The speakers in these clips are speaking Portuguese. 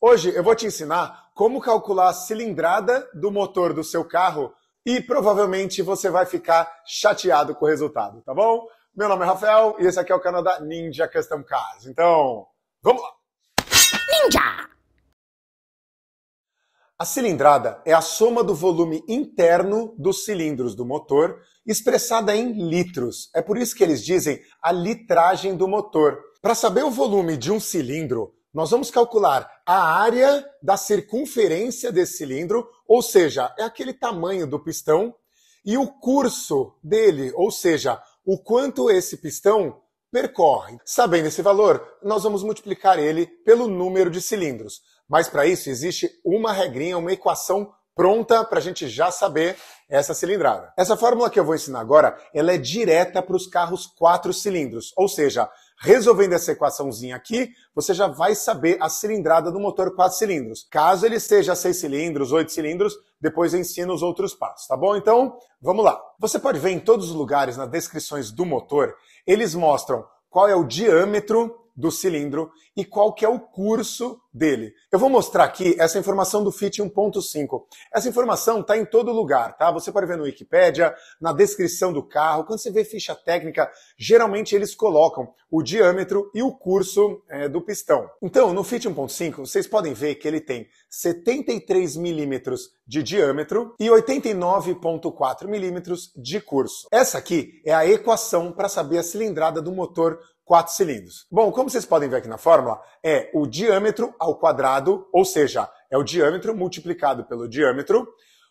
Hoje eu vou te ensinar como calcular a cilindrada do motor do seu carro e provavelmente você vai ficar chateado com o resultado, tá bom? Meu nome é Rafael e esse aqui é o canal da Ninja Custom Cars. Então, vamos lá! Ninja! A cilindrada é a soma do volume interno dos cilindros do motor, expressada em litros. É por isso que eles dizem a litragem do motor. Para saber o volume de um cilindro, nós vamos calcular a área da circunferência desse cilindro, ou seja, é aquele tamanho do pistão, e o curso dele, ou seja, o quanto esse pistão percorre. Sabendo esse valor, nós vamos multiplicar ele pelo número de cilindros. Mas para isso existe uma regrinha, uma equação pronta para a gente já saber essa cilindrada. Essa fórmula que eu vou ensinar agora, ela é direta para os carros quatro cilindros, ou seja, Resolvendo essa equaçãozinha aqui, você já vai saber a cilindrada do motor 4 cilindros. Caso ele seja 6 cilindros, 8 cilindros, depois ensina ensino os outros passos, tá bom? Então, vamos lá. Você pode ver em todos os lugares, nas descrições do motor, eles mostram qual é o diâmetro do cilindro e qual que é o curso dele. Eu vou mostrar aqui essa informação do FIT 1.5. Essa informação está em todo lugar, tá? Você pode ver no Wikipedia, na descrição do carro, quando você vê ficha técnica, geralmente eles colocam o diâmetro e o curso é, do pistão. Então, no FIT 1.5, vocês podem ver que ele tem 73 milímetros de diâmetro e 89,4 milímetros de curso. Essa aqui é a equação para saber a cilindrada do motor quatro cilindros. Bom, como vocês podem ver aqui na fórmula, é o diâmetro ao quadrado, ou seja, é o diâmetro multiplicado pelo diâmetro,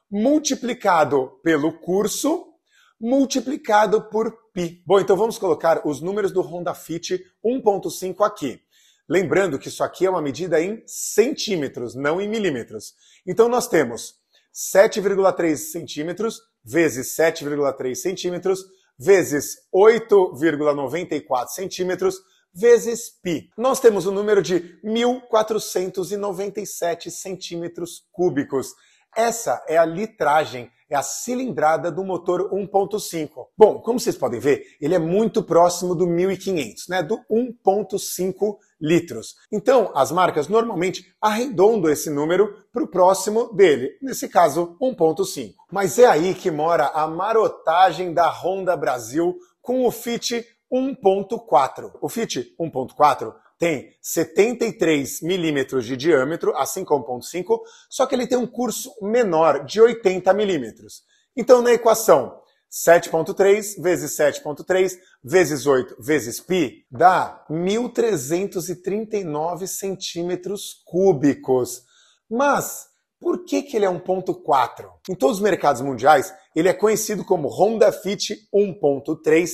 multiplicado pelo curso, multiplicado por pi. Bom, então vamos colocar os números do Honda Fit 1.5 aqui. Lembrando que isso aqui é uma medida em centímetros, não em milímetros. Então nós temos 7,3 centímetros vezes 7,3 centímetros vezes 8,94 centímetros vezes pi. Nós temos o um número de 1.497 centímetros cúbicos. Essa é a litragem, é a cilindrada do motor 1.5. Bom, como vocês podem ver, ele é muito próximo do 1.500, né? do 1.5 litros. Então, as marcas normalmente arredondam esse número para o próximo dele, nesse caso 1.5. Mas é aí que mora a marotagem da Honda Brasil com o Fit 1.4. O Fit 1.4 tem 73 milímetros de diâmetro, assim como 1.5, só que ele tem um curso menor de 80 milímetros. Então, na equação 7.3 vezes 7.3 vezes 8 vezes π dá 1.339 centímetros cúbicos. Mas por que, que ele é 1.4? Em todos os mercados mundiais, ele é conhecido como Honda Fit 1.3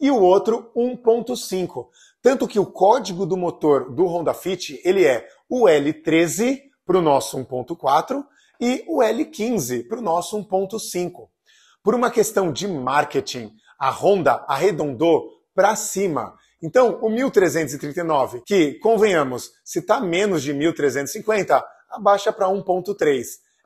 e o outro 1.5. Tanto que o código do motor do Honda Fit ele é o L13 para o nosso 1.4 e o L15 para o nosso 1.5. Por uma questão de marketing, a Honda arredondou para cima. Então, o 1339, que, convenhamos, se está menos de 1350, abaixa para 1.3.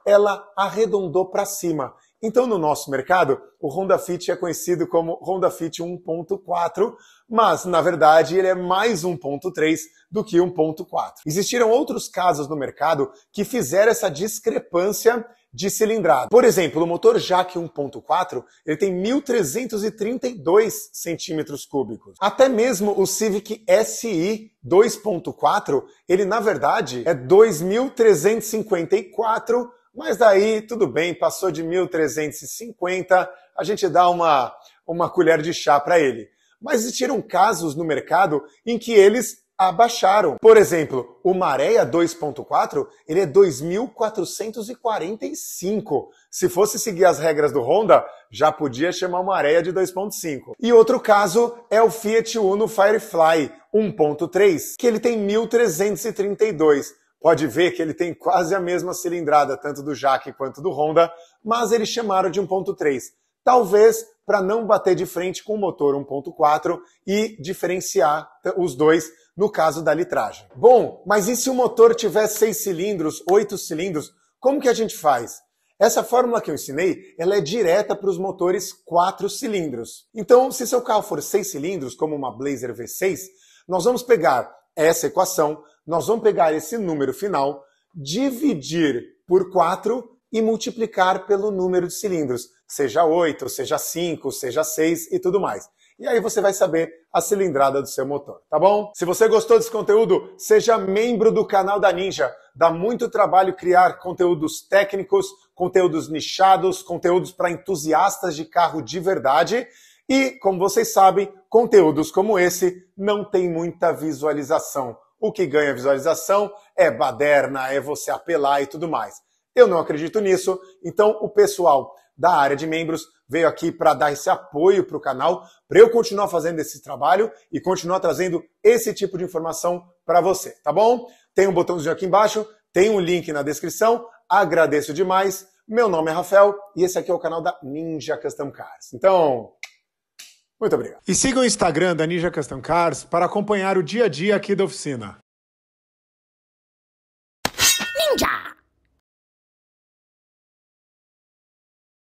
Ela arredondou para cima. Então, no nosso mercado, o Honda Fit é conhecido como Honda Fit 1.4, mas, na verdade, ele é mais 1.3 do que 1.4. Existiram outros casos no mercado que fizeram essa discrepância de cilindrada. Por exemplo, o motor Jack 1.4 ele tem 1.332 centímetros cúbicos. Até mesmo o Civic SI 2.4 ele na verdade é 2.354 mas daí, tudo bem, passou de 1.350, a gente dá uma, uma colher de chá para ele. Mas existiram casos no mercado em que eles abaixaram. Por exemplo, o Mareia 2.4, ele é 2.445. Se fosse seguir as regras do Honda, já podia chamar uma areia de 2.5. E outro caso é o Fiat Uno Firefly 1.3, que ele tem 1.332. Pode ver que ele tem quase a mesma cilindrada, tanto do Jaque quanto do Honda, mas eles chamaram de 1.3. Talvez para não bater de frente com o motor 1.4 e diferenciar os dois no caso da litragem. Bom, mas e se o motor tiver 6 cilindros, 8 cilindros, como que a gente faz? Essa fórmula que eu ensinei, ela é direta para os motores 4 cilindros. Então, se seu carro for 6 cilindros, como uma Blazer V6, nós vamos pegar essa equação, nós vamos pegar esse número final, dividir por 4 e multiplicar pelo número de cilindros seja 8, seja 5, seja 6 e tudo mais. E aí você vai saber a cilindrada do seu motor, tá bom? Se você gostou desse conteúdo, seja membro do canal da Ninja. Dá muito trabalho criar conteúdos técnicos, conteúdos nichados, conteúdos para entusiastas de carro de verdade. E, como vocês sabem, conteúdos como esse não tem muita visualização. O que ganha visualização é baderna, é você apelar e tudo mais. Eu não acredito nisso, então o pessoal da área de membros, veio aqui para dar esse apoio para o canal, para eu continuar fazendo esse trabalho e continuar trazendo esse tipo de informação para você, tá bom? Tem um botãozinho aqui embaixo, tem um link na descrição. Agradeço demais. Meu nome é Rafael e esse aqui é o canal da Ninja Custom Cars. Então, muito obrigado. E siga o Instagram da Ninja Custom Cars para acompanhar o dia a dia aqui da oficina.